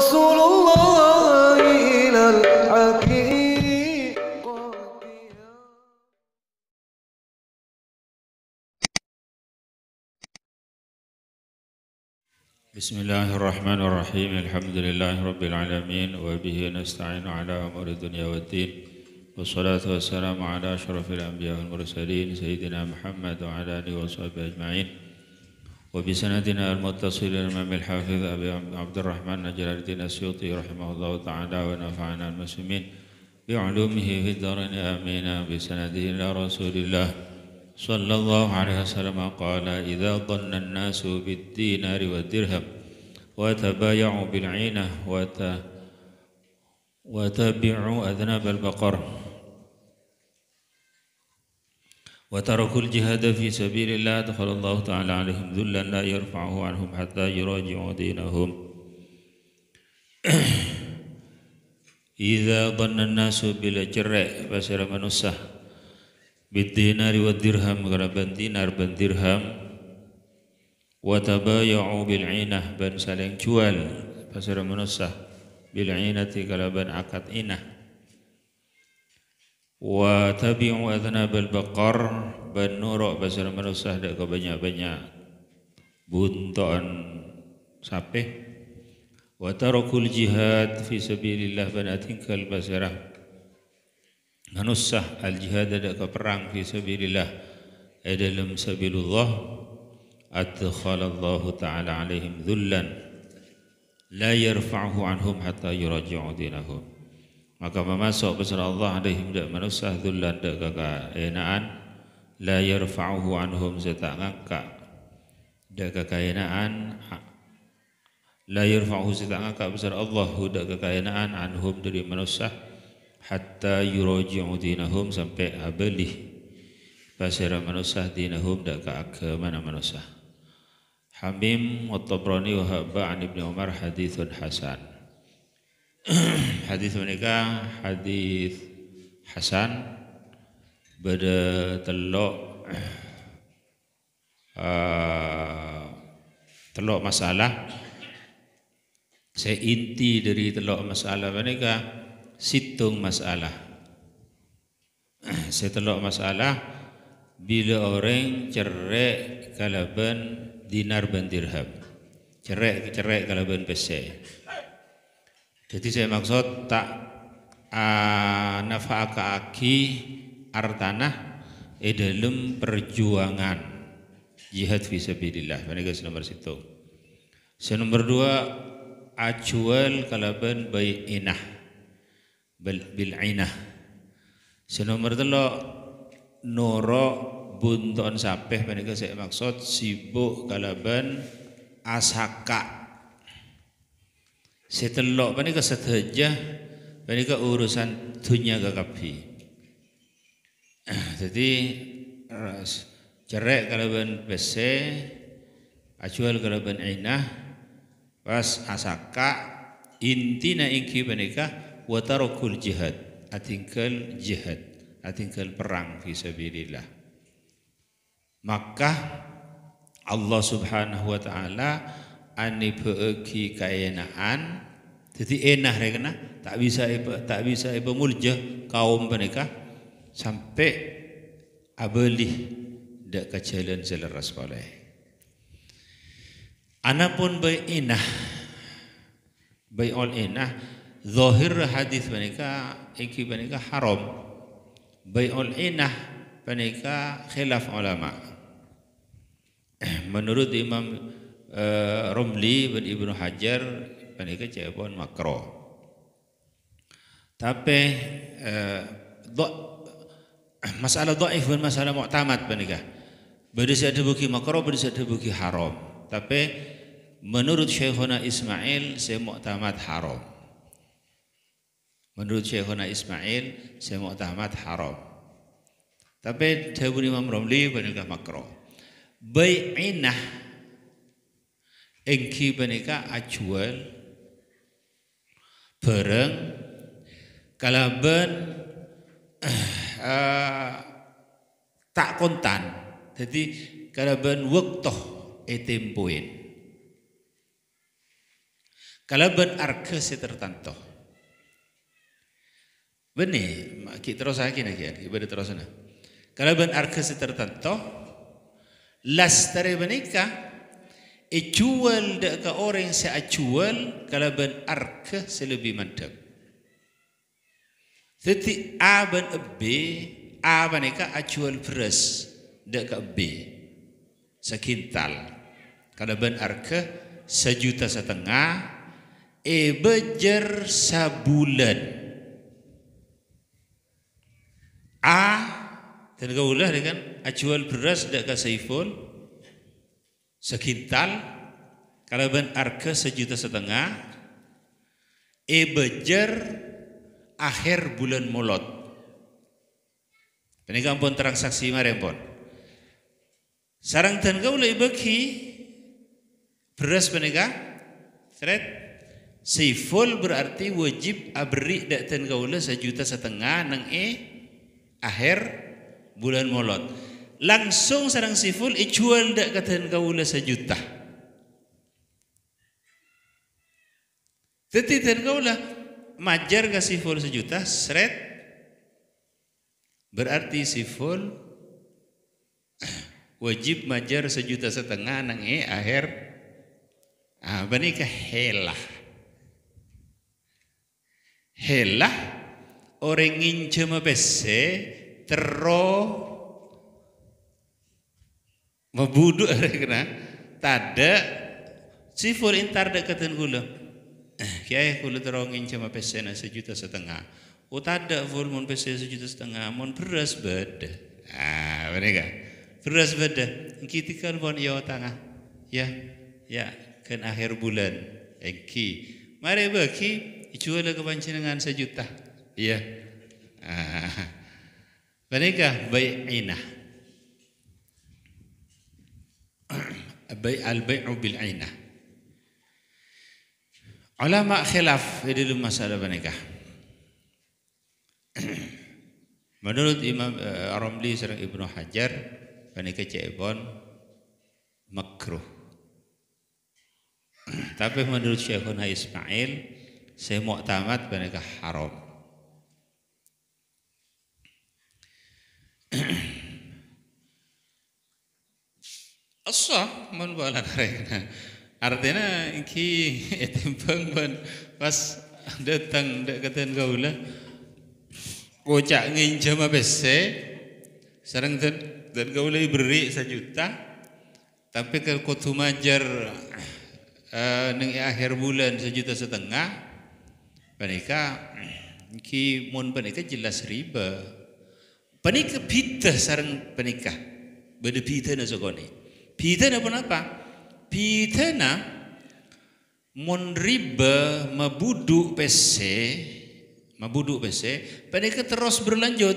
رسول الله إلى الحقيقة بسم الله الرحمن الرحيم الحمد لله رب العالمين وبه نستعين على أمور الدنيا والدين والصلاة والسلام على أشرف الأنبياء والمرسلين سيدنا محمد وعلى آله وصحبه أجمعين وبسندنا المتصل الإمام الحافظ أبي عبد الرحمن نجل الدين السيوطي رحمه الله تعالى ونفعنا المسلمين بعلومه في الدارين آمين بسنده إلى رسول الله صلى الله عليه وسلم قال إذا ضن الناس بالدينار والدرهم وتبايعوا بالعينة وت... وتبعوا أذناب البقر وتركوا الجهاد في سبيل الله دخل الله تعالى عليهم ذلا لا يرفعه عنهم حتى يراجعوا دينهم إذا ظن الناس بالجر فسر manusia بالدينار والدرهم غربا دينار بن درهم وتبايعوا بالعينة بن سلين بسر فسر manusia بالعينة غربا عقد إنه Watabi'u adnabal baqar ban nuruk basir manusah dak kebanyak-banyak bunton sapeh wa tarakul jihad fi sabilillah ban atingkal basirah manusah al jihad dak ke perang fi sabilillah ai eh, dalam sabilillah adkhalallahu ta'ala alaihim dhullan la yarfa'uhu anhum hatta yuraji'u dinahum maka memasuk kepada Allah ada dak manusia dzullan dak kaka enaan la yarfa'uhu anhum serta ngangka dak enaan la yarfa'uhu serta ngangka besar Allah dak enaan anhum dari manusia hatta di dinahum sampai abeli pasira manusia dinahum dak ka agama manusia Hamim wa Tabrani wa Habba an Ibnu Umar hadithun hasan hadis mereka, hadis Hasan beda telok uh, eh, telok masalah saya inti dari telok masalah mereka, situng masalah saya telok masalah bila orang cerek kalaban dinar dan dirham cerek cerek kalaban pesek. Jadi saya maksud tak uh, nafaka aki artanah edalem perjuangan jihad fisabilillah. Menegas nomor situ. Saya nomor dua acual kalaban bayi inah bil, inah. Saya nomor telo noro bunton sapeh menegas saya maksud sibuk kalaban asaka setelok pani ke setheja pani ke urusan dunia ke kapi jadi cerek kalaban ben acual kalaban ben pas asaka inti na ingki pani ke watarokul jihad atingkel jihad atingkel perang fisabilillah maka Allah subhanahu wa ta'ala Ani peeki kaenaan jadi enah rekena tak bisa tak bisa ipa mulja kaum mereka sampai abelih dak kajalan seleras palai anapun bay enah bay all enah zahir hadis mereka iki mereka haram bay all enah mereka khilaf ulama eh, menurut Imam uh, Romli bin Ibnu Hajar panika jawabon makro. Tapi uh, do, masalah dhaif dan masalah muktamad panika. Beda ada buki makro, beda ada buki haram. Tapi menurut Syekhuna Ismail saya muktamad haram. Menurut Syekhuna Ismail saya muktamad haram. Tapi dawuh Imam Romli panika makro. Bai'inah Inggi menika ajual bareng kalaban uh, eh, tak kontan. Jadi kalaban waktu etempoin. kalaban arke si tertanto. Bene, kita terus lagi nak ya, terus nak. Kalaban arke si tertanto, las tare menikah Ejual dak ke orang sa ajual kalaban arke selebih mantap Teti aban B aban eka ajual beras dak ke B sekintal kalaban arke sejuta setengah e bejer sabulan A dan kaulah dengan ajual beras dak ke seifol sekintal kalau ben arke sejuta setengah e bejer akhir bulan molot penika ampun transaksi pun sarang ten gaula beki beras penika seret si berarti wajib abri dak ten gaula sejuta setengah nang e akhir bulan molot langsung sarang siful full ijual dak katakan kaula sejuta. Tetapi katakan lah majar ke full sejuta seret berarti si full wajib majar sejuta setengah nang e akhir ah bani helah helah orang ngince mepese tero mabudu kena tada sifur intar deketin kula eh, kiai kula terongin cuma pesena sejuta setengah utada vol mon pesen sejuta setengah mon beras beda ah mereka beras beda kita kan bon yo iya tangah ya ya kan akhir bulan Enki mari beki jual ke panjenengan sejuta ya ah mereka baik inah al-bai'u bil ainah. Ulama khilaf di dalam masalah menikah. Menurut Imam uh, Ramli serang Ibnu Hajar, menikah Cebon makruh. Tapi menurut Syekhuna Ismail, saya tamat menikah haram. الصح من بالا karena artinya ki etempeng ban pas datang dak katen gaula kocak nginjam abese eh. sareng dan dan gaula beri juta, tapi ke kutu majar uh, neng akhir bulan sejuta setengah panika ki mon panika jelas riba panika pita sarang panika beda pita na sokone Bidana pun apa? Bidana monriba mabudu PC mabudu PC mereka terus berlanjut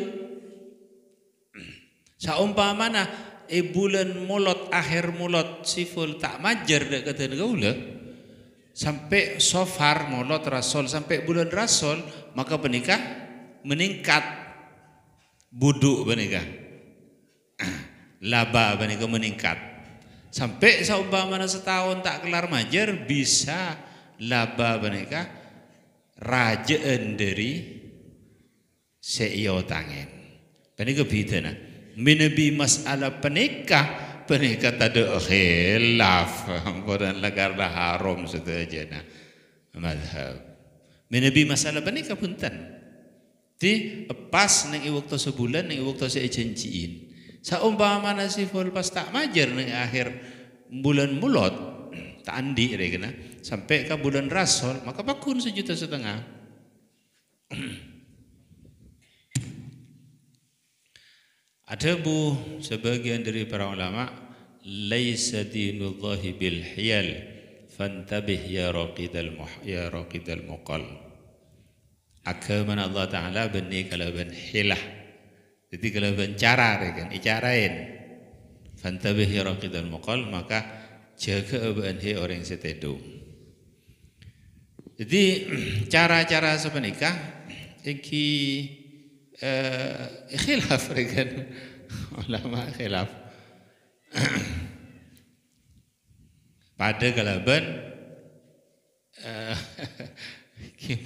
saumpamana mana, eh, ibulan mulot akhir mulot siful tak majer dak kata gaula sampai sofar mulot rasul sampai bulan rasul maka penikah meningkat buduk penikah laba penikah meningkat Sampai mana setahun tak kelar majer bisa laba mereka raja enderi seiyo tangen. Penika bidana. Menebi masalah penikah penikah tada khilaf. Ampunan lagar dah haram aja na madhab. Menebi masalah penikah punten. Di pas nang waktu sebulan nang iwaktu seijenjiin. Saumpama nasiful tak majer nih akhir bulan mulot tak andi deh kena sampai ke bulan Rasul maka pakun sejuta setengah. Ada bu sebagian dari para ulama laisa dinullahi bil hiyal fantabih ya raqidal muh ya raqidal muqal. Agama Allah Taala benih kalau ben hilah jadi kalau bencara kan, icarain. Fantabih ya raqidal maka jaga abanhi orang setedu. Jadi cara-cara sepenikah iki eh, khilaf kan ulama khilaf. Pada kalaban eh,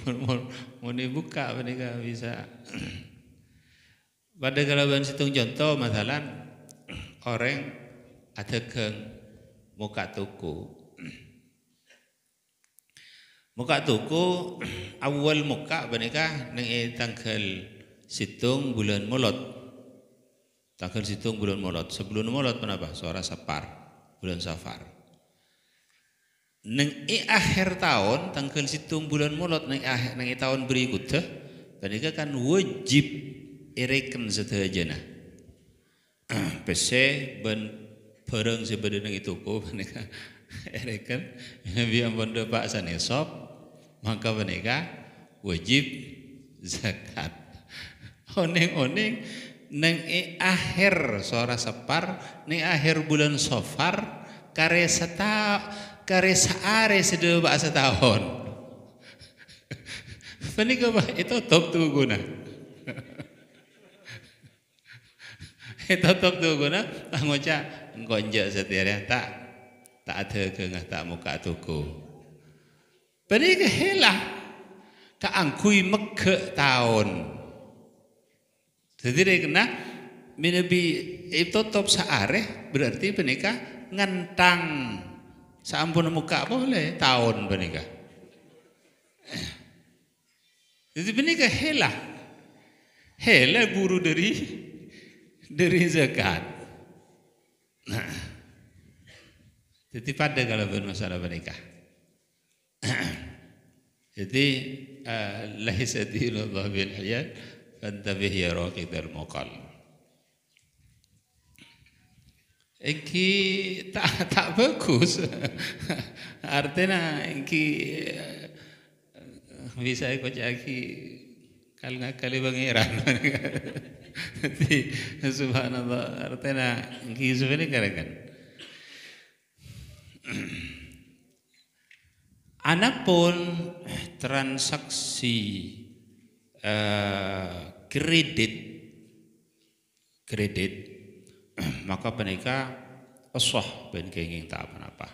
mun mun buka menika bisa Pada kalaban situng contoh masalah orang ada keng muka tuku. Muka tuku awal muka benika nang eh, tanggal situng bulan molot. Tanggal situng bulan molot. Sebelum molot kenapa? Suara sapar bulan safar. Neng i eh, akhir tahun tanggal situng bulan molot akhir nang tahun berikutnya benika kan wajib irekem sedayana. Pese ben pereng sebenarnya itu kok menika irekem biampun do Pak sop, maka menika wajib zakat. Oneng-oneng neng e akhir sora separ neng akhir bulan sofar kare seta kare saare sedeu bahasa tahun. Penika itu top tuh guna. totok tu guna tak ngocak ngonjak setiara tak tak ada ke tak muka tuku. Beri ke helah ka angkui meke tahun. Sendiri kena minabi itu eh, top saareh berarti penikah ngentang saampun muka boleh tahun penikah. Jadi penikah helah. Helah buru dari dari zakat. Nah, titip ada kalau bermasalah mereka. Jadi eh, laisa dinullah bil hayat fantabih ya raqidal muqal. Iki tak tak bagus. Artinya iki eh, bisa ikut iki काल काली बघे राहणार ती सुभानंदा अरे त्यांना घीज Anak pun eh, transaksi uh, kredit kredit maka mereka esoh ben kenging tak apa-apa.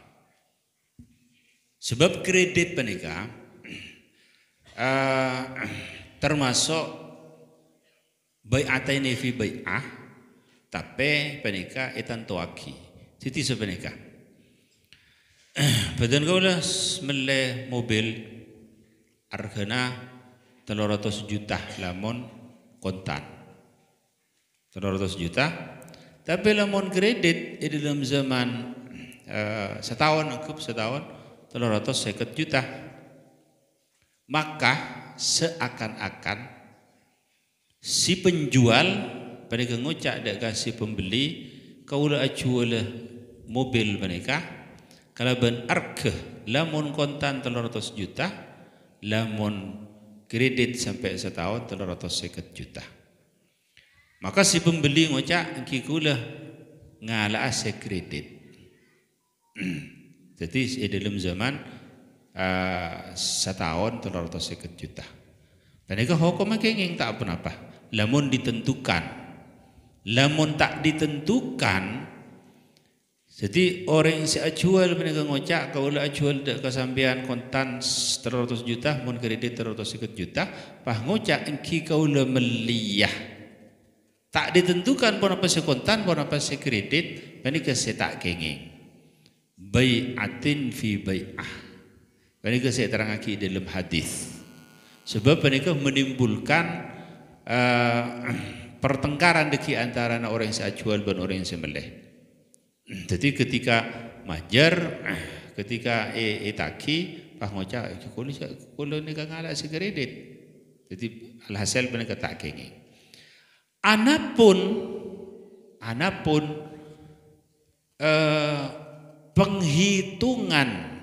Sebab kredit mereka uh, eh, termasuk bai'ataini fi bai'ah tapi penika etan tuaki titi sepenika badan kau lah mele mobil argana ratus juta lamun kontan ratus juta tapi lamun kredit di dalam zaman uh, setahun angkup setahun ratus 350 juta maka seakan-akan si penjual mereka ngocak dak kasih pembeli kaula acuala mobil mereka kalau kalaban arkeh lamun kontan 300 juta lamun kredit sampai setahun 350 juta maka si pembeli ngocak engki kula ngalah kredit jadi dalam zaman uh, setahun telur seket juta. Dan itu hukumnya kenging tak apa-apa. Lamun ditentukan, lamun tak ditentukan, jadi orang yang si ajual mereka ngocak kalau acual dak kesambian kontan 100 juta mun kredit sekut juta pah ngocak kau kaula meliyah tak ditentukan pun apa sekontan, pun apa sekredit. kredit pani ke tak kenging bai'atin fi bayah. Panika saya terangkan dalam hadis. Sebab panika menimbulkan uh, pertengkaran deki antara orang yang seajual dan orang yang semelih. Jadi ketika majar, ketika e etaki, pah ngoca, kulo kulo ni kangala si kredit. Jadi alhasil benar taki ini. Anapun, anapun eh, penghitungan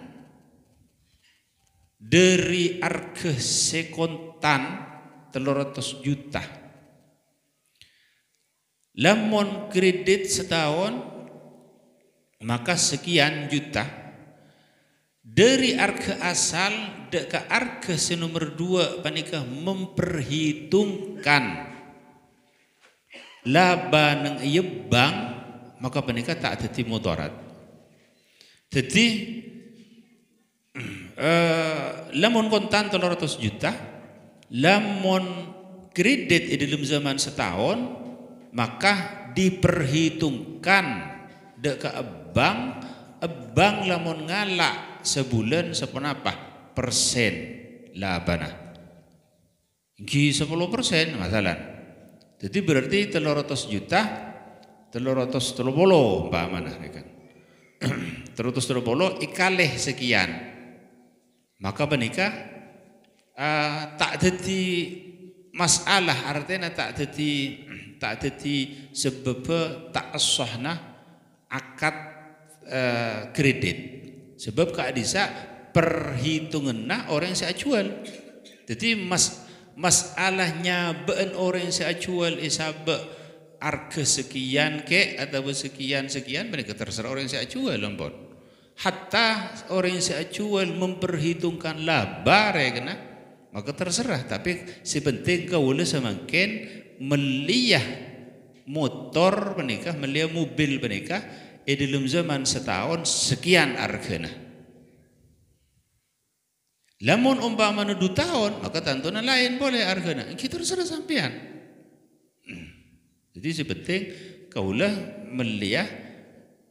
dari arke sekontan telur ratus juta. Lamun kredit setahun maka sekian juta. Dari arke asal ke arke senomor dua panikah memperhitungkan laba neng iye bank maka panikah tak teti mudarat. Jadi Eh, lamun kontan ratus juta lamun kredit di dalam zaman setahun maka diperhitungkan dek ke bank bank lamun ngalak sebulan sepenapa persen labana Ki sepuluh persen masalah jadi berarti telur ratus juta telur kan. telur ratus 330 umpamana kan bolo, ikalih sekian maka menikah uh, tak jadi masalah artinya tak jadi tak jadi sebab tak sahna akad uh, kredit. Sebab Kak Adisa perhitungannya orang yang saya jual. Jadi mas masalahnya been orang yang saya jual isabek eh, arke sekian ke atau sekian sekian mereka terserah orang yang saya jual lompon hatta orang yang seacual memperhitungkan laba rekna maka terserah tapi sepenting kau boleh semakin meliah motor menikah meliah mobil menikah eh, di dalam zaman setahun sekian argana lamun umpama dua tahun maka tantunan lain boleh argana kita terserah sampean hmm. jadi sepenting kaulah meliah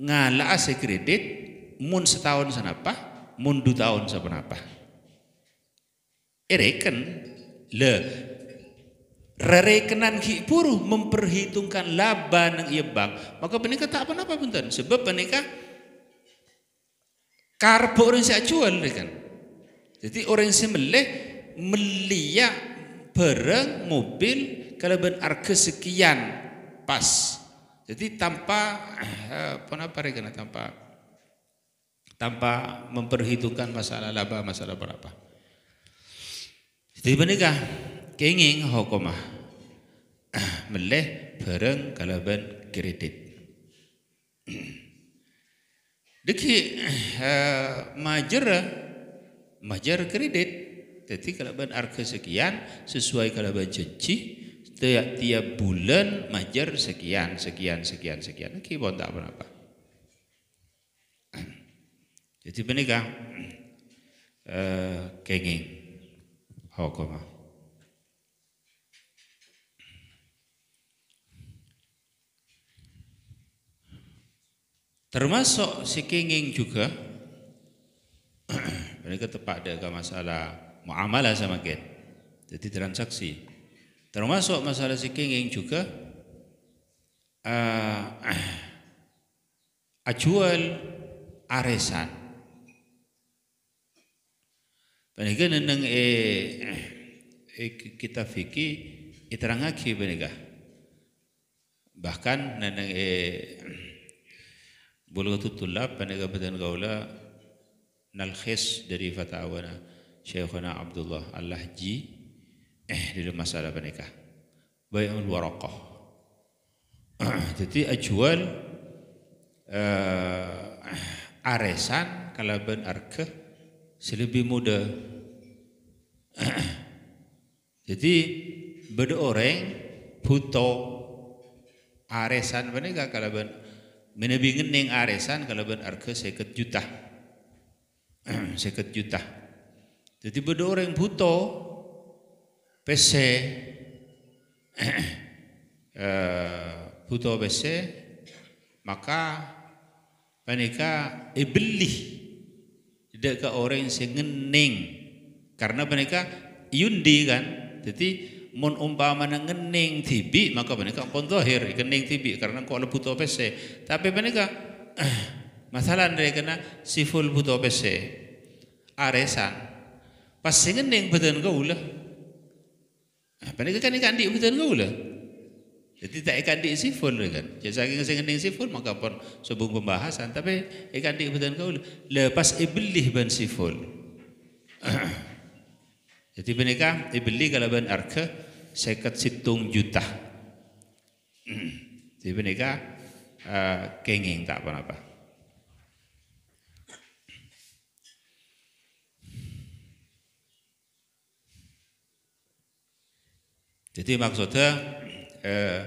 ngalah sekredit mun setahun senapa, mun du tahun sabenapa ereken le rerekenan ki puru memperhitungkan laba nang iya bank maka penika tak apa apa bentar sebab penika karbo orang saya acuan rekan jadi orang saya meleh meliak bareng mobil kalau ben harga sekian pas jadi tanpa eh, apa apa rekena tanpa tanpa memperhitungkan masalah laba masalah berapa. Jadi menikah kenging hokoma meleh bareng kalaban kredit. Deki majer, majer kredit jadi kalaban harga sekian sesuai kalaban janji tiap tiap bulan majer sekian sekian sekian sekian. Deki bon tak berapa. Jadi menikah eh, kenging hukum. Termasuk si kenging juga mereka tepat ada masalah muamalah sama gen. Jadi transaksi. Termasuk masalah si kenging juga eh, ajual arisan Panika neneng e, eh, e eh, kita fikih iterangaki panika. Bahkan neneng e eh, bulghatul tulab panika badan gaula nalkhis dari fatawana Syekhuna Abdullah Allah Ji eh dari masalah panika. Bai'ul waraqah. Jadi ajual uh, aresan kalaban arke selebih muda Jadi beda orang buto aresan menika kalaban menebi neng aresan ben arke seket juta. seket juta. Jadi beda orang buto pese eh, buto pese maka menika ibelih tidak ke orang yang ngening karena mereka yundi kan. Jadi mun umpama ngening tibi maka mereka pun zahir kening tibi karena kok lebu to Tapi mereka eh, masalah mereka kena siful buto pc, Aresan. Pas ngening beten kau lah. Nah, mereka kan ikan di beten kau lah. Jadi tak ikan di siful ya kan. Jadi saking sing ngening siful maka pun sebung pembahasan tapi ikan di beten kau lah. Lepas iblih ban siful. Jadi mereka dibeli kalaban harga seket situng juta. Hmm. Jadi mereka uh, eh, kenging tak apa-apa. Jadi maksudnya eh,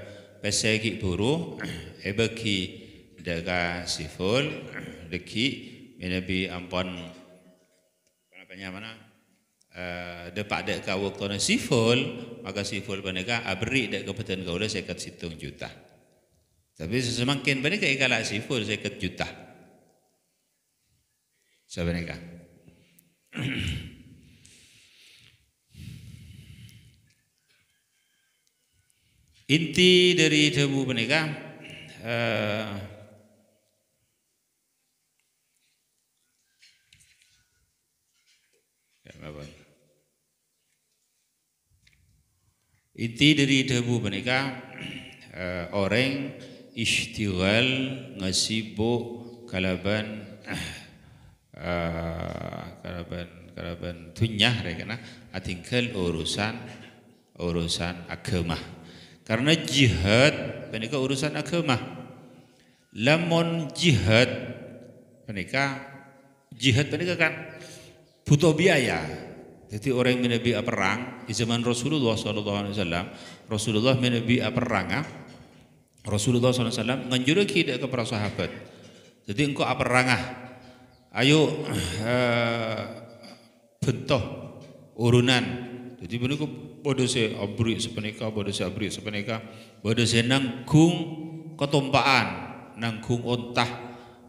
pesegi buru ebeki eh, daga siful deki eh, menabi ampon apa namanya Eh, depak dek kau waktu na siful maka siful paneka abri ah, dek kebetulan gaula sekat situng juta tapi semakin paneka ikala siful sekat juta sebenarnya inti dari debu menikah eh, uh, ya, Iti dari debu menika uh, eh, orang istighal ngasibuk kalaban uh, kalaban kalaban tunyah, karena atingkel urusan urusan agama. Karena jihad menika urusan agama. Lamun jihad menika jihad menika kan butuh biaya jadi orang yang menabi perang di zaman Rasulullah SAW, Rasulullah menabi perang, ah? Rasulullah SAW nganjurkan kita ke para sahabat. Jadi engkau rangah? ayo uh, eh, bentoh urunan. Jadi benar bodoh se abri sepenika, bodoh se abri sepenika, bodoh se nanggung ketumpaan, nanggung ontah,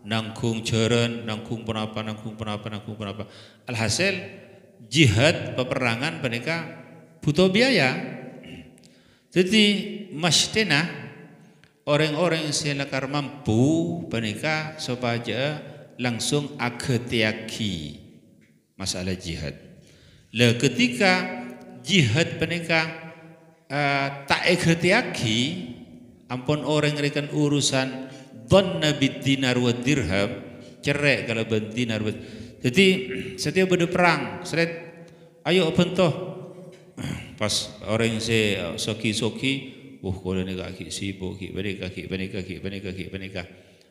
nanggung jeren, nanggung penapa, nanggung penapa, nanggung penapa. Alhasil jihad peperangan mereka butuh biaya. Jadi masjidnya orang-orang yang silakar mampu mereka supaya langsung agetiaki masalah jihad. Lah ketika jihad mereka uh, tak agetiaki ampun orang rekan urusan don nabi dinar wa dirham cerek kalau ben dinar jadi setiap beda perang, seret ayo pentoh. Pas orang saya eh, soki-soki, uh kau ini kaki sibuk, kaki panika, kaki panika, kaki panika, kaki panika.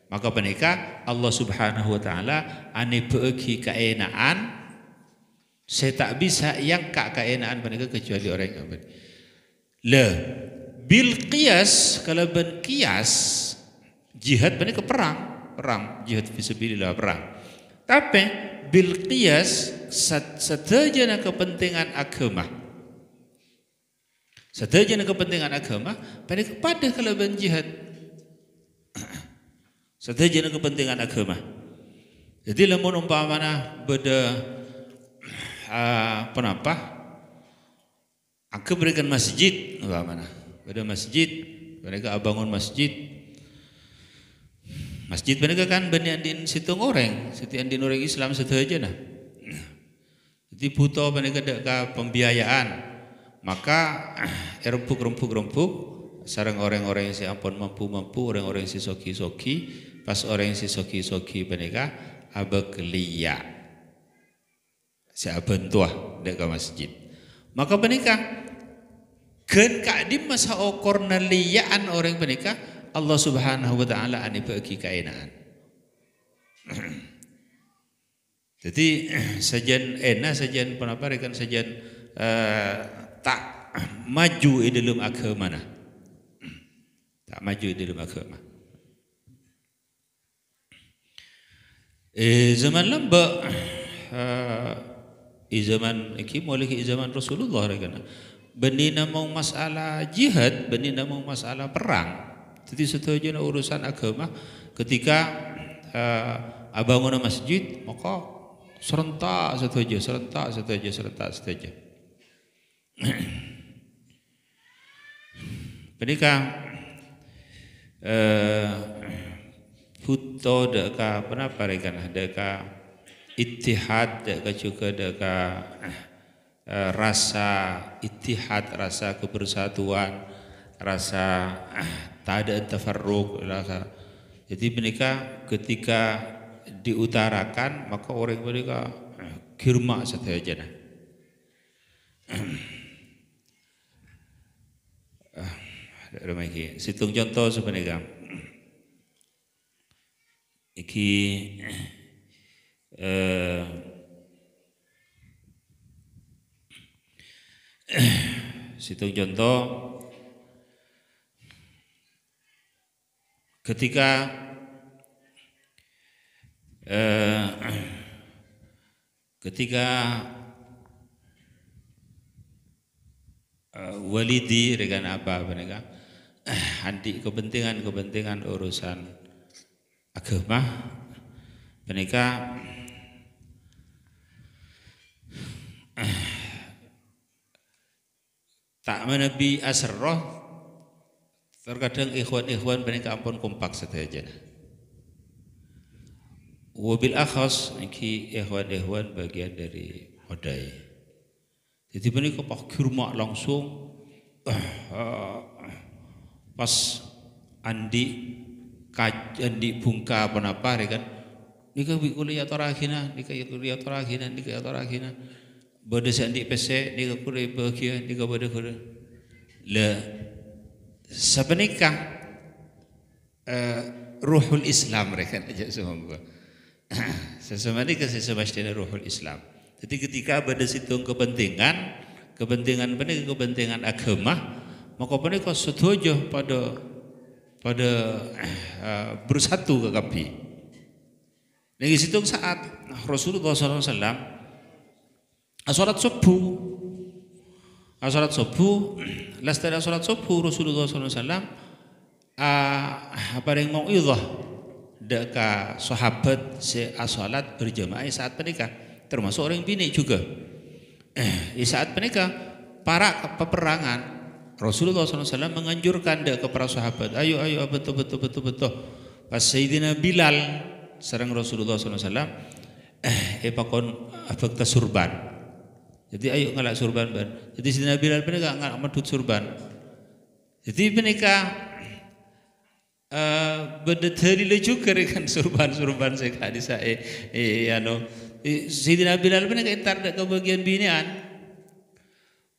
Maka panika Allah Subhanahu wa taala ane peegi kaenaan saya tak bisa yang kak kaenaan panika kecuali orang yang amin. Le bil kias kalau ben kias jihad panika perang, perang jihad fisabilillah perang. Tapi bil qiyas sedajana kepentingan agama sedajana kepentingan agama pada kepada kalau ben jihad sedajana kepentingan agama jadi lemon umpamana beda uh, penapa aku berikan masjid umpamana beda masjid mereka abangun masjid Masjid mereka kan Bani Andin situ ngoreng, situ Andin orang Islam situ aja nah. Jadi butuh mereka kan, dekat pembiayaan. Maka eh, rempuk-rempuk-rempuk, sarang orang-orang yang si ampun mampu mampu orang-orang yang si soki soki pas orang yang si soki soki mereka abekelia si aben tua dekat masjid maka mereka gen kak di masa okorneliaan orang mereka Allah Subhanahu wa taala ane bagi kainaan. Jadi sajian ena eh, sajian penapa rekan sajian uh, eh, tak maju di dalam agama nah. Tak maju di dalam agama. Eh zaman lamba uh, eh, i zaman iki mulai i zaman Rasulullah rekan. Benina mau masalah jihad, benina mau masalah perang. Jadi setuju urusan agama ketika uh, eh, abangun masjid maka serentak setuju, serentak setuju, serentak setuju. Ketika eh, foto deka kenapa rekan deka itihad deka juga deka eh, rasa itihad rasa kebersatuan rasa Tak ada tafarruq jadi mereka ketika diutarakan maka orang mereka kirma eh, saja. jana ah, Rumahki. Situng contoh sebenarnya. Iki eh, situng contoh ketika eh, ketika eh, walidi dengan apa mereka eh, anti kepentingan-kepentingan urusan agama mereka eh, tak menebi asroh Terkadang ikhwan-ikhwan mereka ampun kompak saja. Wabil akhas niki ikhwan-ikhwan bagian dari odai. Jadi ini kepak kirma langsung pas Andi kaj, Andi bungka penapa ya kan nika kuliah torakina nikah kuliah torakina nikah torakina bodoh Andi pese nika kuliah bahagia nika bodoh kuliah lah sebenikah eh, uh, ruhul Islam mereka aja semua. Sesama nikah sesama ruhul Islam. Jadi ketika pada situ kepentingan, kepentingan ini kepentingan agama, maka mereka setuju pada pada uh, bersatu ke kami. Di situng saat Rasulullah SAW asalat subuh salat subuh las tada salat subuh Rasulullah SAW uh, paring mau deka sahabat se asolat berjamaah saat menikah termasuk orang bini juga eh, saat menikah para peperangan Rasulullah SAW menganjurkan dekat para sahabat ayo ayo betul betul betul betul pas Sayyidina Bilal serang Rasulullah SAW eh epakon abek surban jadi ayo ngelak surban ban. Jadi Sina Bilal menika ngelak medut surban. Jadi menika uh, eh, berdeteri juga kan surban-surban saya kadi saya. Iya no. Sidina Bilal menika entar ke bagian binian.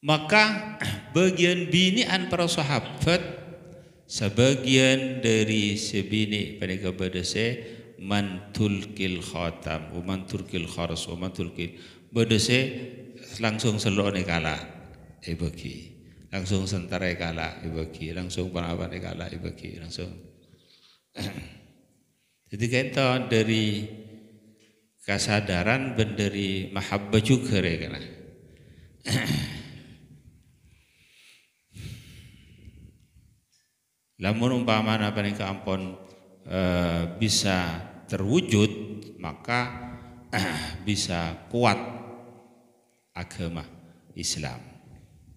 Maka bagian binian para sahabat sebagian dari sebini pada berdese mantul kil khatam, mantul kil kharas, mantul kil berdese langsung selone kalah ibagi e langsung sentare kalah ibagi e langsung perawat kalah ibagi e langsung jadi kita dari kesadaran benderi mahabbah juga ya kana lamun umpama apa nih keampun e, bisa terwujud maka bisa kuat agama Islam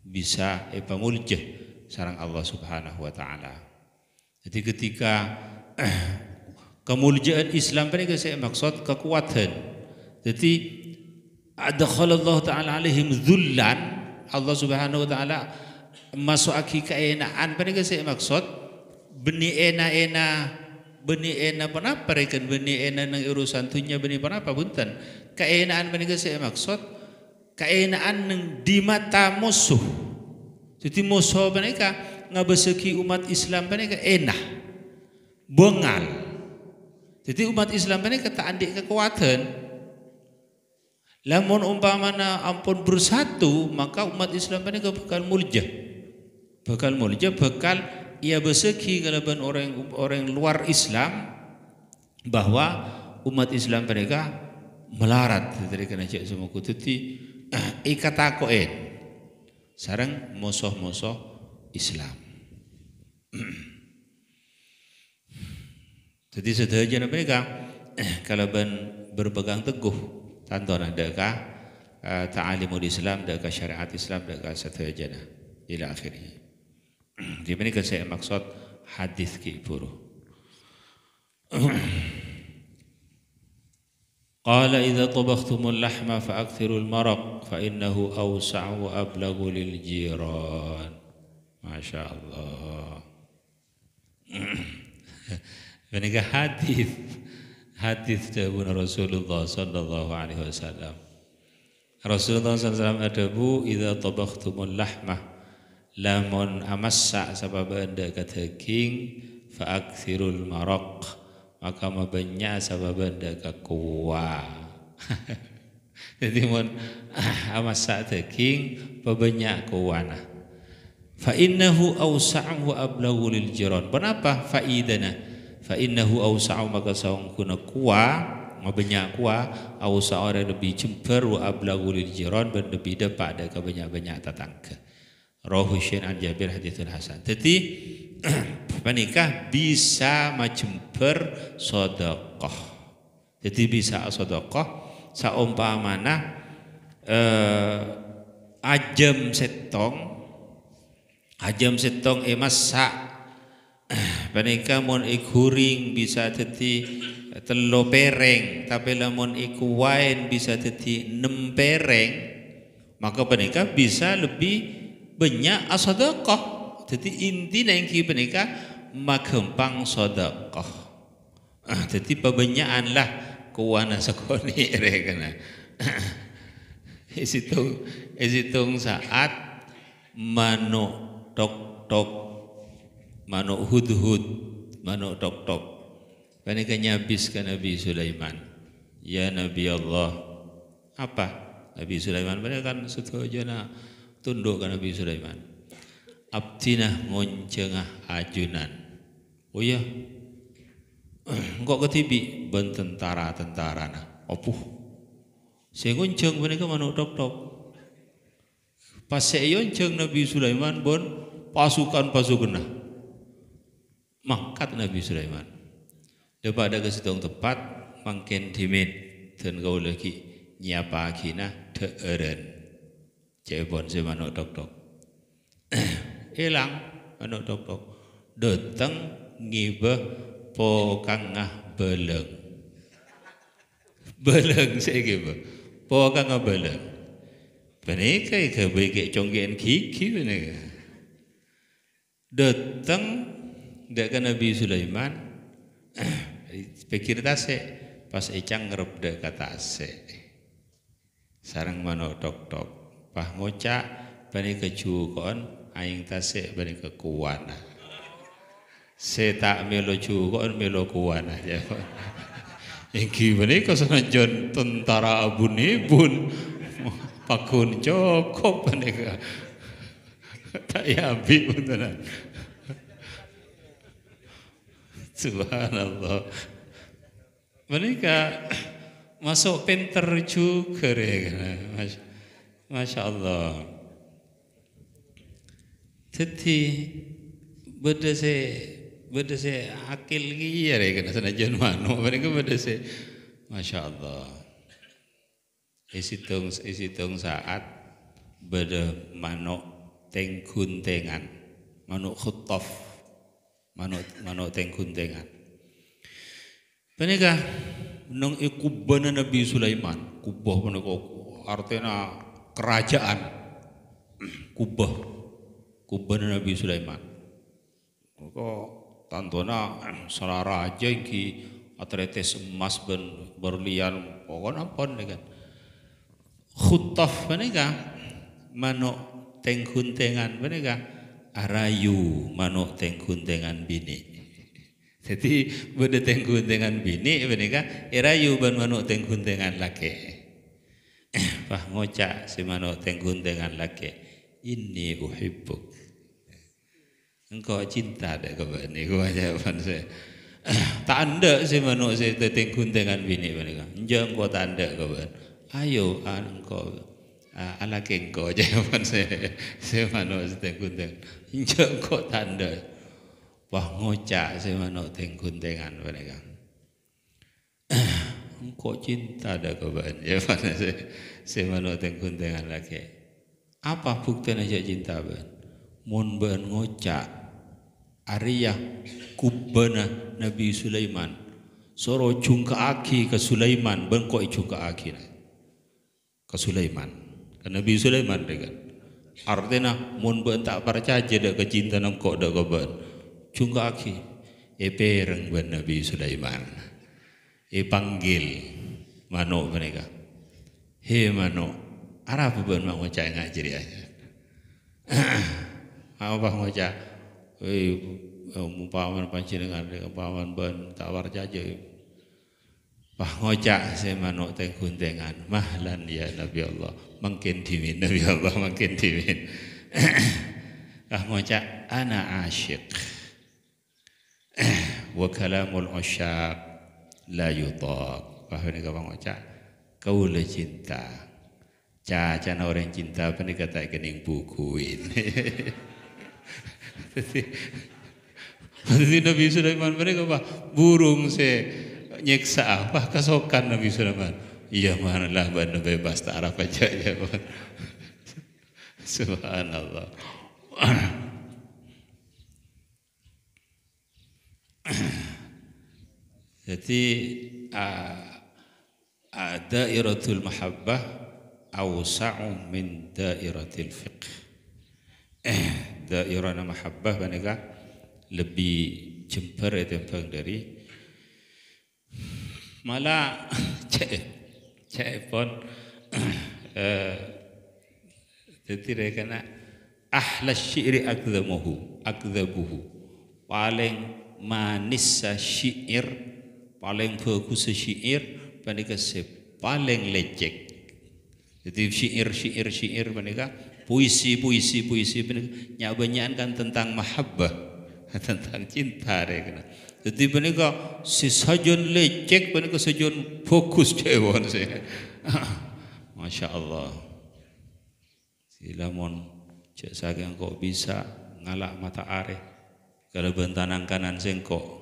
bisa epamulje sarang Allah Subhanahu wa taala. Jadi ketika kemuliaan Islam mereka saya maksud kekuatan. Jadi ada Allah taala alaihim dzullan Allah Subhanahu wa taala masuk aki keenaan mereka saya maksud beni ena-ena beni ena penapa rekan benih ena nang urusan tunya beni apa bunten keenaan mereka saya maksud kaenaan neng di mata musuh jadi musuh mereka ngabeseki umat Islam mereka enak bengal jadi umat Islam mereka tak andik kekuatan Lamun umpamana ampun bersatu maka umat Islam mereka bakal mulja bakal mulja bakal ia beseki kalaban orang orang luar Islam bahwa umat Islam mereka melarat dari kena cek semua kuteti Ikatakoin sarang musuh-musuh Islam. Jadi sedaya mereka kalau ben berpegang teguh tantona deka eh, ta'alimul Islam deka syariat Islam deka sedaya jana ila akhirnya. Jadi mereka saya maksud hadis ki buruh. قال إذا طبختم اللحم فأكثروا المرق فإنه أوسع وأبلغ للجيران ما شاء الله فنقى حديث حديث تابون رسول الله صلى الله عليه وسلم رسول الله صلى الله عليه وسلم أدبو إذا طبختم اللحمة لمن أمسع سبب أن دكتكين فأكثروا المرق maka mabenya sababan anda kuwa jadi mun ah, amasa daging pabenya kuwana fa innahu awsa'u wa ablagu lil jiran kenapa faidana fa innahu awsa'u maka saung kuna kuwa mabenya kuwa awsa'u lebih jember wa ablagu lil jiran ben lebih depa daga banyak-banyak tetangga Rohu Syekh an Jabir hadithul hasan. Jadi menikah bisa majember sodokoh. Jadi bisa sodokoh saumpamana eh, ajam setong ajam setong emas sa. menikah mon ikuring bisa jadi telo pereng tapi lamun iku wine bisa jadi enam pereng maka menikah bisa lebih banyak asodakoh jadi inti yang kita menika magempang sodakoh ah, jadi pabanyaan lah kuwana sekoni rekena isitung isitung saat mano tok tok mano hud hud mano tok tok Panika nyabis ke Nabi Sulaiman Ya Nabi Allah Apa? Nabi Sulaiman Mereka kan setuju tunduk ke Nabi Sulaiman abdinah moncengah ajunan oh iya kok ketibi ben tentara-tentara nah opuh saya ngonceng mereka manuk top-top pas saya iya ngonceng Nabi Sulaiman bon pasukan-pasukan nah mangkat Nabi Sulaiman daripada ke situ tepat mangken dimin dan kau lagi nyapa kina deeren Cebon si manuk dok dok. hilang manuk dok dok. Dateng ngibeh po kangah beleng. Beleng si ngibeh. Po kangah beleng. Benika ika bagi congkian kiki benika. Dateng dekat Nabi Sulaiman. Pikir tasik pas ecang ngerep kata tasik. Sarang manuk dok dok. Pah ngucak bani kejukon aing tasik bani kekuan. Nah. Setak melo jukon melo kuan nah, aja. Ya. Iki menika senajan tentara abunipun pakun cukup menika. Tak yabi beneran. Nah. Subhanallah. Menika masuk pinter juga ya. Masya Masya Allah. Jadi beda se beda se akil gigi ya kena senajan mano mereka beda se masya Allah isi e tung e saat beda mano teng kuntengan mano khutof mano mano teng kuntengan menikah nang ikubbana Nabi Sulaiman kubah menika artena kerajaan Kubah Kubah Nabi Sulaiman kok tantona eh, sarara aja ki atletes emas ben berlian pokok apa kan khutaf menika mano teng guntengan menika arayu mano teng guntengan bini jadi beda teng guntengan bini menika arayu ben mano teng guntengan laki Pah ngocak si mano tenggundengan laki. Ini uhibbuk. Engkau cinta dek kepada ni. Kau jawapan saya. tak anda si mano si tenggundengan bini mereka. Jangan kau tak anda kepada. Ayo engkau ala kengko jawapan saya. Si mano si tenggundengan. Jangan kau tak anda. Wah ngocak si mano tenggundengan mereka engkau cinta ada kawan ya mana saya saya mana tengkun dengan laki apa bukti najak cinta ban mun ban ngocak ariyah kubana Nabi Sulaiman soro cungka aki ke Sulaiman ban kok cungka aki na ke Sulaiman ke Nabi Sulaiman dengan artinya mun ban tak percaya dah kecinta nang kok dah cungka aki epereng eh, ban Nabi Sulaiman panggil manuk mereka. Hei manuk, arah ya? apa bukan mau ngocak ngak jadi aja. apa ngocak? Hei, umpaman panjenengan umpaman ben tawar jaja. Pak ngocak saya manuk teng guntengan. Mahlan ya Nabi Allah. Mungkin dimin Nabi Allah mungkin dimin. Pak ngocak ana asyik. Wa kalamul asyaq la yutaq pahunika kau kaula cinta cacan orang cinta panika tak kening bukuin Maksudnya Nabi Sulaiman mereka apa? Burung se nyeksa apa kasokan Nabi Sulaiman. Iya manalah benda bebas tak arah aja ya. Subhanallah. jadi dairatul mahabbah awsa'u min dairatil fiqh dairah mahabbah mereka lebih jemper tempang dari malah cek cek pun jadi dia kena ahla syi'ri akzamuhu akzabuhu paling manis syi'ir paling bagus syair panika paling lecek jadi syair syair syair panika puisi puisi puisi panika nyabanyaan kan tentang mahabbah tentang cinta rekna jadi panika si sajun lecek panika sajun fokus cewon saya Masya Allah Silamon Cek saking kok bisa ngalak mata areh kalau bentanang kanan sengkok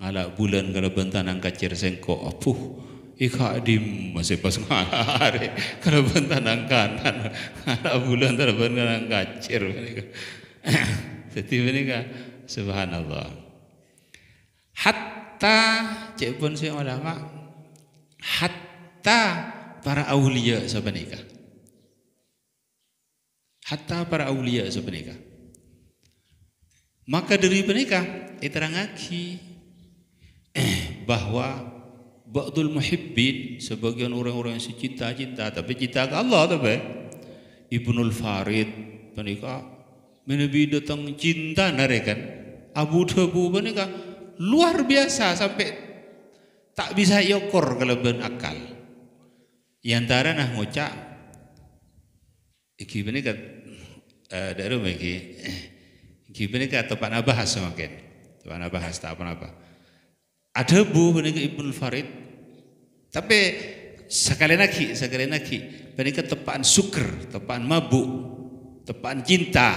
ngalak bulan kalau angkat cer sengko apuh ikak dim masih pas ngalari kalau bentanang kanan ngalak bulan kalau angkat cer. jadi ini kan subhanallah hatta cek pun si ulama hatta para awliya sabanika hatta para awliya sabanika maka dari penikah itu bahwa Ba'dul muhibbin sebagian orang-orang yang secinta-cinta tapi cinta ke Allah tapi Ibnul Farid mereka menabi datang cinta narekan Abu Dhabu mereka luar biasa sampai tak bisa yokor kelebihan akal Yang tara nah ngocak iki mereka uh, eh, dari mereka iki mereka tempat nabahas semakin tempat nabahas tak apa-apa ada bu, punika Ibnu Farid tapi sekali lagi, punika tepaan suker tepaan mabuk tepaan cinta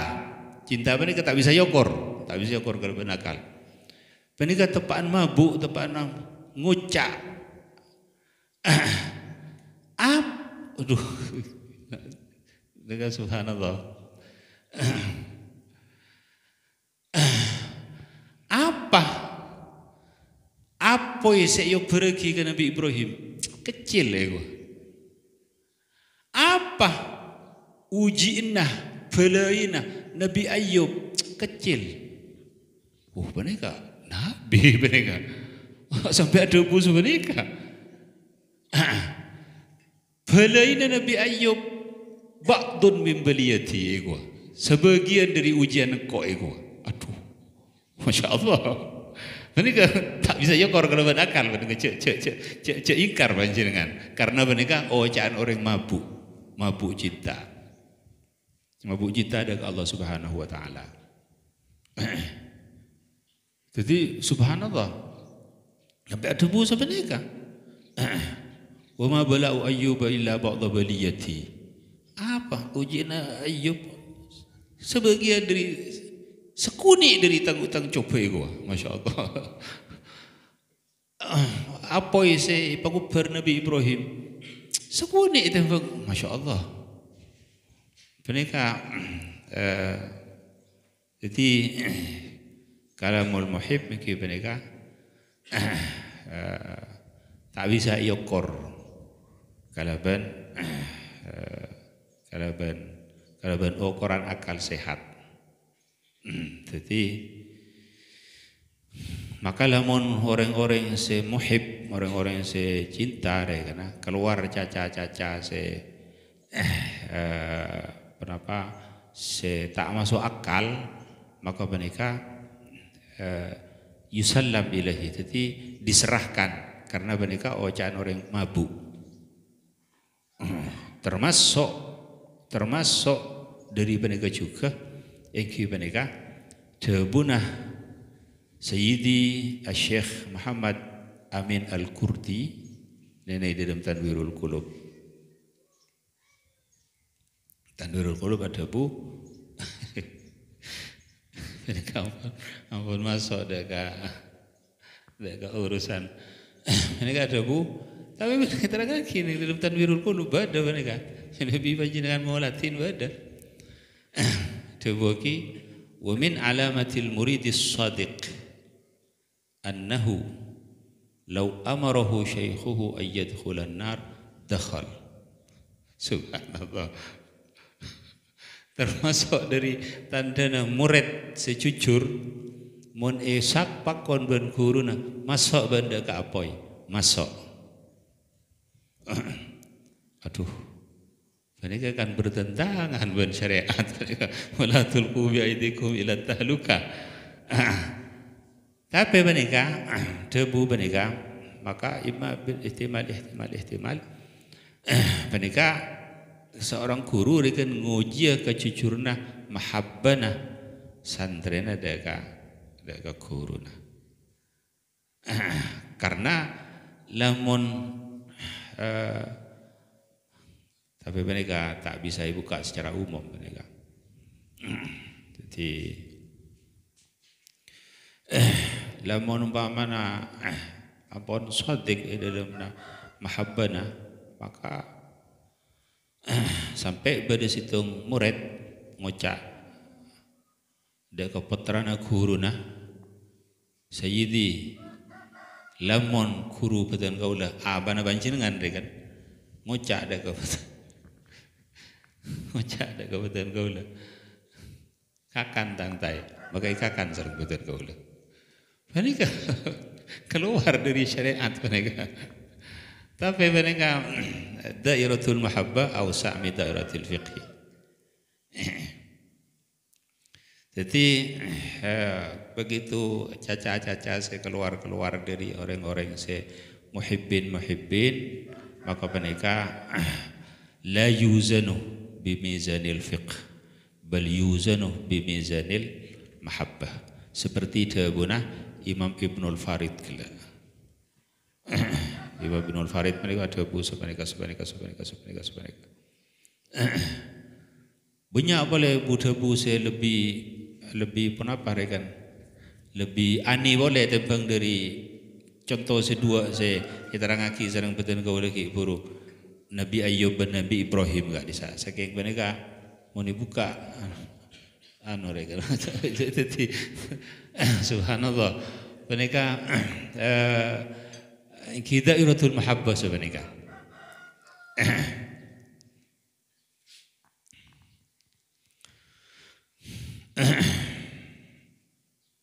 cinta punika tak bisa yokor tak bisa yokor kalau nakal punika tepaan mabuk tepaan ngucak ap, aduh dengan subhanallah apa isek yo pergi ke Nabi Ibrahim? Kecil ego. Lah apa uji inah belainah Nabi Ayub kecil. Oh benega Nabi benega oh, sampai ada musuh benega. Belainah Nabi Ayub Ba'dun min beliati ego. Sebagian dari ujian kau ego. Aduh, masya Allah. Ini Menika tak bisa yo ya, kor kelebat akal menika cek cek cek cek cek ingkar panjenengan karena menika ocehan oh, orang mabuk, mabuk cinta. Mabuk cinta ada ke Allah Subhanahu wa taala. Jadi subhanallah. Sampai ada bu sampai nikah. Wa ma bala'u ayyuba illa ba'dha baliyati. Apa ujian Ayyub sebagian dari Sekunik dari tanggutang coba ego, masya Allah. Apa yang saya pengubah Nabi Ibrahim? Sekunik itu, masya Allah. Mereka eh, jadi kalau mul muhib mungkin mereka eh, tak bisa yokor kalau ben eh, kalau ben kalau ben ukuran oh, akal sehat. Jadi maka lamun orang-orang se muhib, orang-orang se cinta deh karena keluar caca-caca se eh, eh se tak masuk akal maka mereka eh, yusallam ilahi jadi diserahkan karena mereka ocaan oh, orang mabuk termasuk termasuk dari mereka juga yang mereka Tebunah Sayyidi Syekh Muhammad Amin al kurti Nenek di dalam Tanwirul Qulub Tanwirul Qulub ada bu Ampun masuk deka Deka urusan Mereka ada bu Tapi mereka terangkan gini Dalam Tanwirul Qulub ada mereka Nabi panjenengan maulatin latin ada Debuki Wa min alamatil muridis sadiq annahu law amarahu syaikhuhu an yadkhulan Subhanallah. Termasuk dari tandana murid sejujur mun esak pakon ben guruna masuk benda ke apoi masuk. Aduh, mereka akan bertentangan dengan syariat wala tulqu bi aidikum ila tahluka tapi mereka debu mereka maka imma bil ihtimal ihtimal ihtimal mereka seorang guru rekan nguji kecucurna mahabbana santrena deka deka nah. karena lamun uh, tapi mereka tak bisa dibuka secara umum mereka. Jadi eh, lamun umpamana eh, ampun sadik di dalamna mahabbana maka eh, sampai pada situ murid ngocak da guru guruna sayyidi lamon guru peten kaulah abana ah, ngan deh kan ngocak da kepetrana Wajah ada kebetulan kaula. Kakan tangtai, maka kakan sareng kabutan kaula. Mereka keluar dari syariat mereka. Tapi mereka dairatul mahabbah awsa' min dairatil fiqh. Jadi eh, begitu caca-caca saya keluar-keluar dari orang-orang saya muhibbin muhibbin maka mereka la yuzanu bimizanil fiqh bal yuzanuh bimizanil mahabbah seperti daguna Imam Ibnul Farid gila Imam Ibnul Farid mereka ada bu sebenarnya sebenarnya sebenarnya sebenarnya sebenarnya banyak boleh budak bu saya lebih lebih penapa rekan lebih ani boleh tembang dari contoh dua saya kita rangaki sarang beten kau lagi buruk. Nabi Ayub dan Nabi Ibrahim gak bisa saking mereka mau dibuka anu rek subhanallah mereka eh, kita iratul mahabbah sebenarnya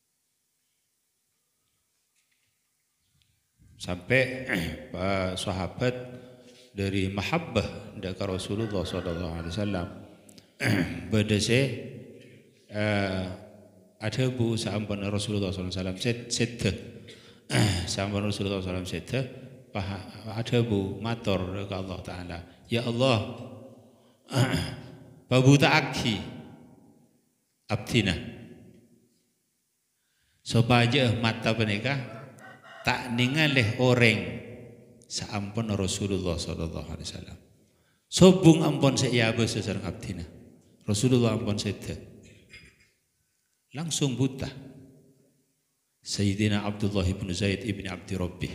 sampai pak sahabat dari mahabbah dak Rasulullah sallallahu alaihi wasallam bedese eh ada bu sampun Rasulullah sallallahu alaihi wasallam set set sampun Rasulullah sallallahu alaihi wasallam set ada bu matur ke Allah taala ya Allah babu ta'aki abtina sopaje mata penika tak ninggal leh orang saampun Rasulullah sallallahu alaihi wasallam. Sobung ampun saya ya abu sesarang abdina. Rasulullah ampun saya Langsung buta. Sayyidina Abdullah ibnu Zaid ibn Abdi Rabbi.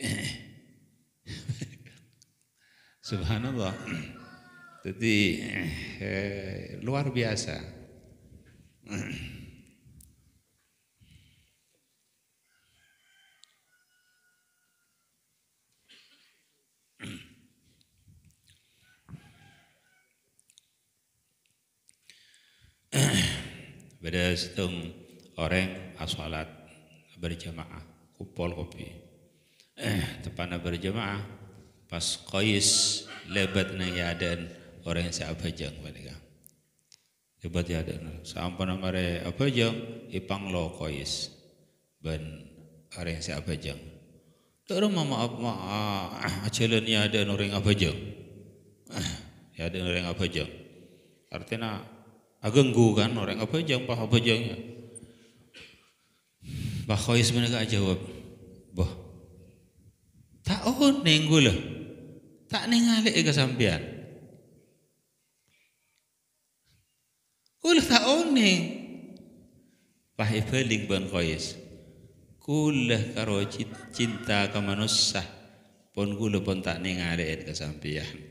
Subhanallah. Jadi eh, luar biasa. beda seteng orang asalat berjamaah kumpul kopi eh tepana berjamaah pas kois lebat na yadan orang sa abajang mereka lebat yadan sampai nama re abajang ipang lo kois ben orang sa abajang tak rumah maaf maaf acalan ada orang abajang ada orang abajang artinya agenggu kan orang apa aja, pah apa jangnya Bah Khois mereka jawab Boh, Tak oh nenggu lah, Tak neng alik ke sampian Gula tak oh neng ibeling ban Khois Kulah karo cinta ke manusia Pon gule pun tak neng alik ke sampian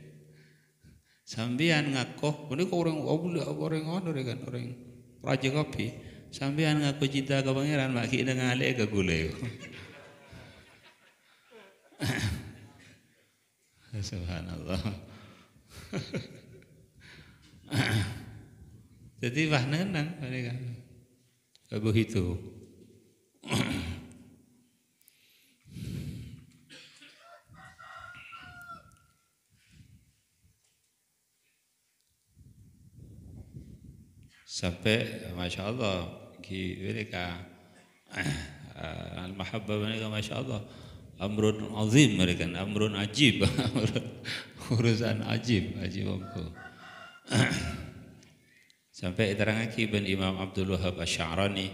an ngakoh, ini kok orang wabula, orang ngono kan orang raja kopi. an ngaku cinta ke pangeran, maki dengan ale ke gule. Subhanallah. Jadi wah nenang mereka. Begitu. sampai masya Allah ki mereka al mahabbah mereka masya Allah amrun azim mereka amrun ajib urusan ajib ajib omku sampai terangkan bin Imam Abdul Wahab Asy'arani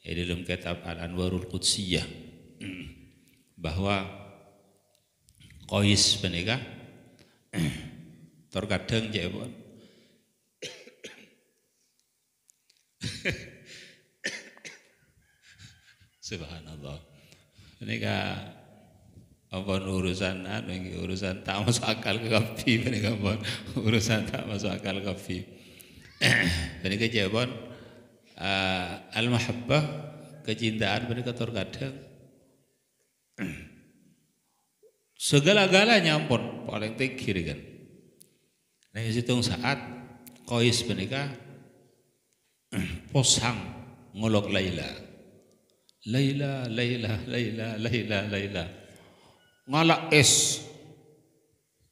ya, eh, dalam kitab Al Anwarul Qudsiyah bahwa Qais menika terkadang cek Subhanallah. Ini apa urusan anu urusan tak masuk akal ke kopi. ini kapan urusan tak masuk akal kapi. Ini kejawaban uh, ah, al mahabbah kecintaan ini kotor kadang. Segala-galanya ampun paling tinggi kan. Nah, hitung saat kois menikah posang ngolok Laila. Laila, Laila, Laila, Laila, Laila. Ngalak es.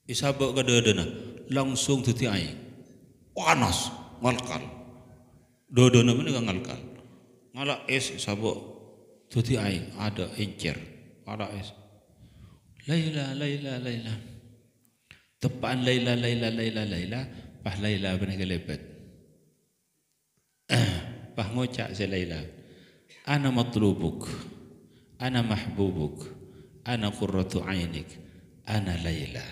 isabok kedua dana langsung tuti aing. Panas, ngalkal. dodo dua mana ngalkal. Ngalak es isabok tuti aing ada encer. Ngalak es. Laila, Laila, Laila. Tepaan Laila, Laila, Laila, Laila. Pah Laila benar lebat bah ngocak Zalaila ana matlubuk ana mahbubuk ana qurratu ainik ana Laila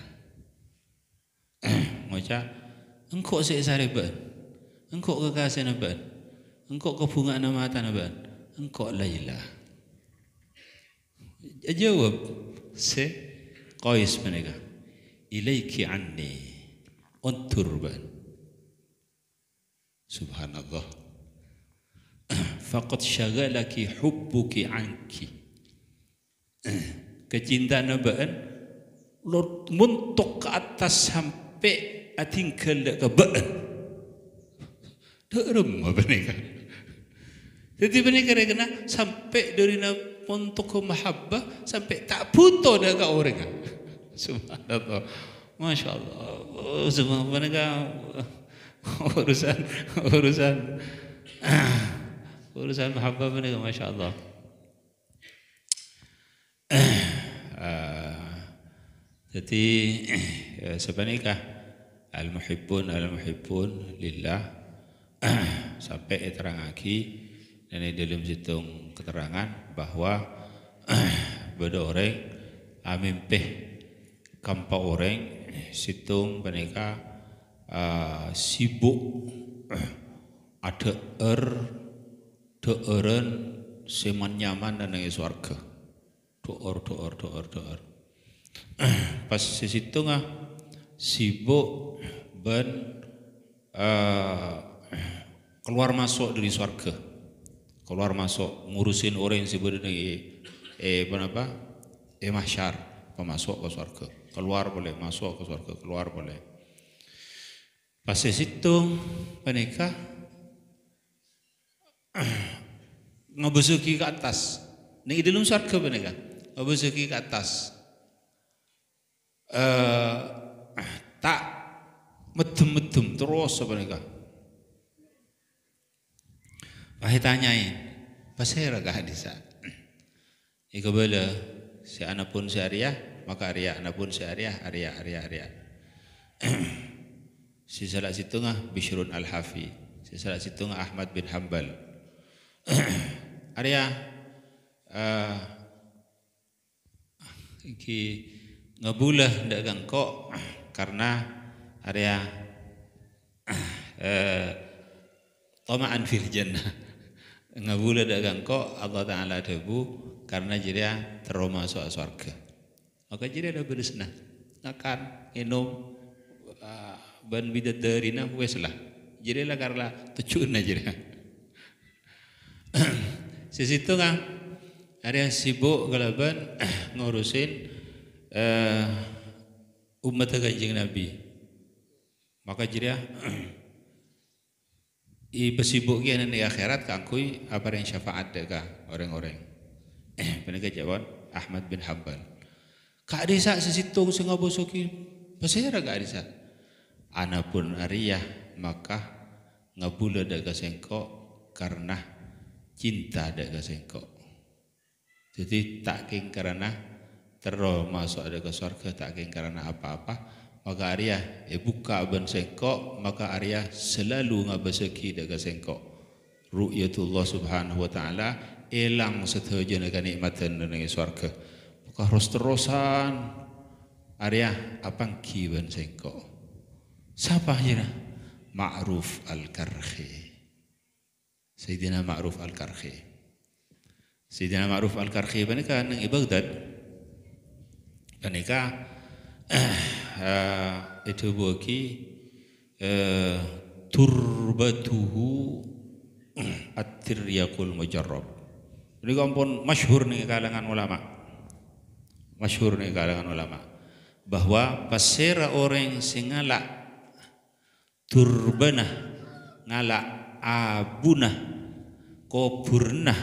ngocak engkau sik sareban engkau kekasih ban. engkau kebungaan mata naban engkau Laila jawab se Qais mereka ilaiki anni untur ban subhanallah faqad syagalaki hubbuki anki kecintaan nabaan lor muntuk ke atas sampai atingkel ke baan derem apa ni kan jadi bani kena sampai dari na pontok ke mahabbah sampai tak puto dah kat orang kan subhanallah masya Allah oh, subhanallah urusan urusan urusan mahabbah ini masya Allah eh, jadi ya, sebenarnya al-muhibbun al-muhibbun lillah sampai terang lagi dan dalam situng keterangan bahwa beda orang amimpeh kampa orang situng mereka uh, sibuk ada er doeren seman nyaman dan nangis warga door door door door pas sisi tengah sibuk ben uh, keluar masuk dari surga keluar masuk ngurusin orang yang sibuk dengan eh apa eh mahsyar pemasuk ke surga keluar boleh masuk ke surga keluar boleh pas sisi itu menikah ngebesuki ke atas. Ning idilum surga kan? Ngebesuki ke atas. Eh tak medem-medem terus kan? Pahe tanyain, pasera kah disa? Iko bela si anak pun si Arya, maka Arya anak pun si Arya, Arya Arya Arya. si salah situngah Bishrun Al-Hafi, si salah situngah Ahmad bin Hambal, Area ya uh, iki ngebulah karena area ya uh, eh, tamaan fil jannah ngebulah dagang kok Allah Ta'ala debu karena jadi ya trauma soal surga maka jadi ada beresna nakan inom uh, eh, ban bidat dari nah wes lah jadi lah karena tujuan aja Sisitu kang ada sibuk galaban ngurusin uh, umat kanjeng Nabi. Maka jadi i pesibuk kian di akhirat kangkui apa yang syafaat deka orang-orang. Eh, penegak jawaban Ahmad bin Hambal. Kak Desa sesitung sengah bosoki pesera kak Desa. pun Ariyah maka ngabula daga sengkok karena cinta dak kasengko. Jadi tak king karena tero masuk ada ke surga tak king karena apa-apa maka Arya eh buka ban sengko maka Arya selalu ngabeseki dak sengko. Ru'yatullah subhanahu wa ta'ala elang setuju dengan nikmatan dengan surga. Maka harus terusan Arya apang kiban sengko. Siapa aja Ma'ruf al-Karhi. Sayyidina Ma'ruf Al-Karhi. Sayyidina Ma'ruf Al-Karhi panika ning Baghdad panika eh itu bagi eh turbatuhu at-tiryakul mujarrab. Ini ampun masyhur nih kalangan ulama. Masyhur nih kalangan ulama bahwa pasera orang singala turbanah ngalak abunah kuburnah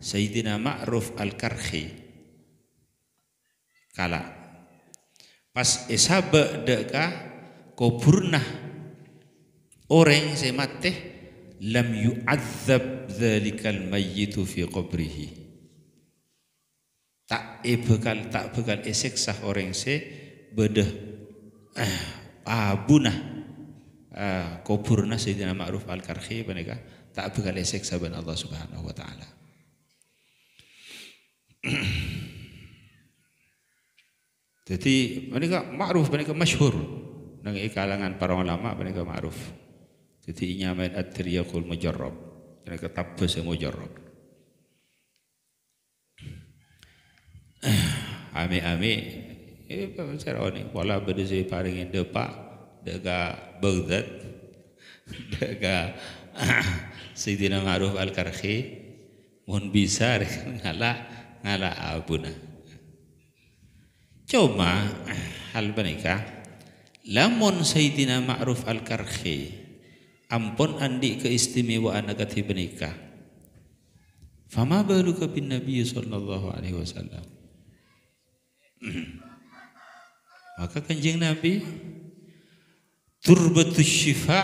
Sayyidina Ma'ruf Al-Karhi kala pas esaba deka kuburnah orang semat lam yu'adzab dzalikal mayyitu fi qabrihi tak e bekal tak bekal eh, sah orang se bedah eh, abunah uh, eh, kuburna Sayyidina Ma'ruf Al-Karhi menika tak bekal siksa ben Allah Subhanahu wa taala. Jadi mereka ma'ruf mereka masyhur nang kalangan para ulama mereka ma'ruf. Jadi inyaman at-tiriyakul mujarrab. Mereka tabbas mujarrab. Ame-ame eh cara Walau wala berdese paringin depak daga Baghdad daga Sayyidina Ma'ruf Al-Karhi mun bisa ngalah ngalah abuna cuma hal menikah lamun Sayyidina Ma'ruf Al-Karhi ampun andi keistimewaan agati menikah fama baru bin Nabi sallallahu alaihi wasallam maka kanjeng Nabi turbatus syifa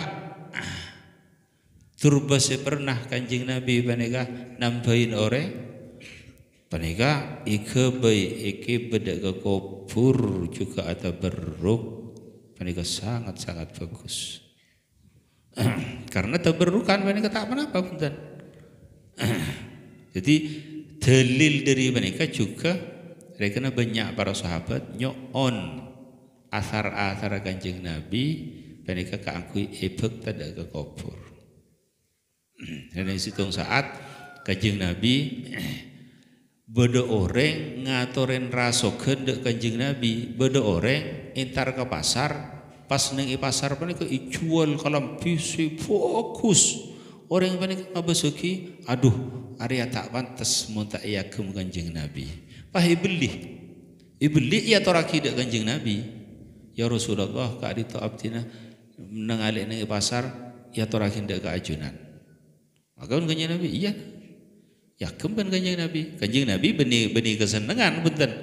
turba pernah kanjeng nabi panika nambahin ore panika ike bayi ike beda ke kopur juga ada beruk panika sangat-sangat bagus karena tabarrukan panika tak menapa punten jadi dalil dari mereka juga rekena banyak para sahabat nyon asar-asar kanjeng Nabi mereka keakui ebek tada ke kopur dan yang situng saat kajing nabi beda orang ngatoren rasokeun deuk kanjeng Nabi, bodo orang entar ke pasar, pas neng pasar panika ijual kalam pisi fokus. Orang panika ngabeseuki, aduh, Arya tak pantas munta iakeun kanjeng Nabi. Pahe beli. Ibeli ia torak hidup kanjeng Nabi. Ya Rasulullah, ka abdina nang alik nang pasar ya torakin dak keajunan maka kanjeng nabi iya yakem kan kanjeng nabi kanjeng nabi benih benih kesenengan benten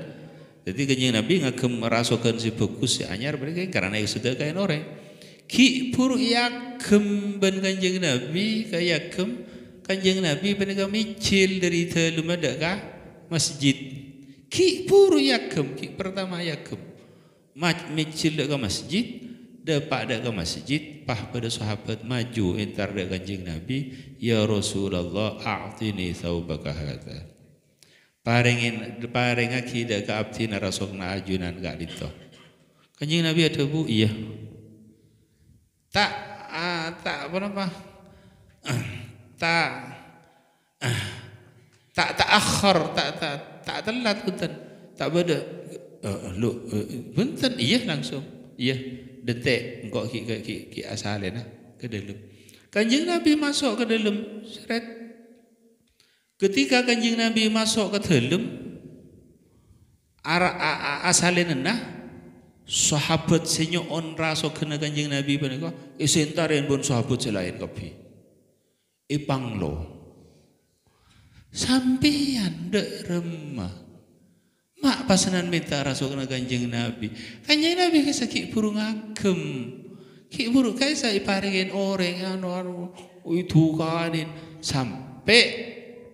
jadi kanjeng nabi ngagem merasakan si fokus si anyar mereka karena itu sudah kain orang ki pur yakem ben kanjeng nabi kayak kem kanjeng nabi kami micil dari telumah dak masjid ki pur yakem ki pertama yakem mac micil dak masjid Depak dek ke masjid, pah pada sahabat maju entar dek kanjeng Nabi, ya Rasulullah a'tini thawbaka hadha. Parengin pareng akida ka abdi narasokna ajunan gak dito. Kanjeng Nabi ada bu, iya. Tak ah, tak apa nama? Tak ah, tak tak akhir, tak tak tak telat punten. Tak beda. Uh, lu uh, punten iya langsung. Iya, detik engkau ki ki ki, ki asale nah ke dalam. Kanjeng Nabi masuk ke dalam seret. Ketika kanjeng Nabi masuk ke dalam ara asale nah sahabat senyo on raso kena kanjeng Nabi panika isentar pun sahabat selain kopi. Ipang lo. Sampeyan dek remah mak pasanan minta rasukna ganjeng nabi kanjeng nabi kaisa ki burung agem ki burung kaisa iparingin orang anu anu itu kanin sampai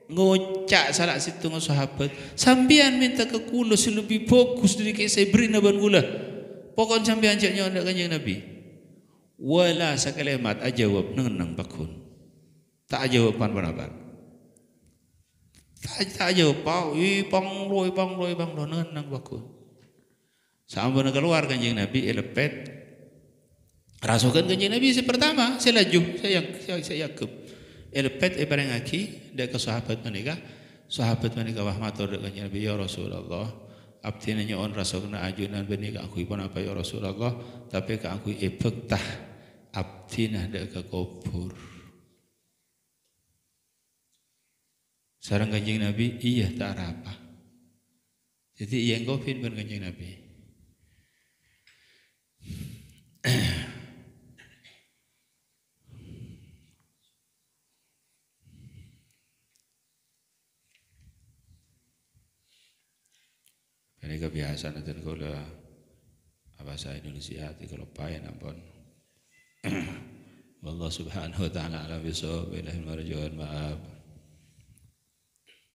ngocak salah situ sahabat sambian minta ke kulo lebih fokus dari kayak saya beri naban gula pokon sambian cak nyawa ganjeng nabi wala sakalemat ajawab neng neng pakun tak pan panaban saja pau, i pangloi pangloi pangloneun nang baku. Sampun keluar kanjeng Nabi elepet. Rasukan kanjeng Nabi si pertama, saya laju, saya yang saya yakub. Elepet e bareng aki dek ke sahabat menikah. Sahabat menikah wah matur dek kanjeng Nabi ya Rasulullah. Abdi nanya on rasukna ajunan beni ka aku pun apa ya Rasulullah, tapi ka aku e tah abdi nah dek ke kubur. Sarang kanjeng Nabi, iya tak apa. Jadi iya engkau fin bukan kanjeng Nabi. Ini kebiasaan itu kalau bahasa Indonesia hati kalau payen ampun. Wallah subhanahu wa ta'ala ala bisawab ilahil marjuan maaf.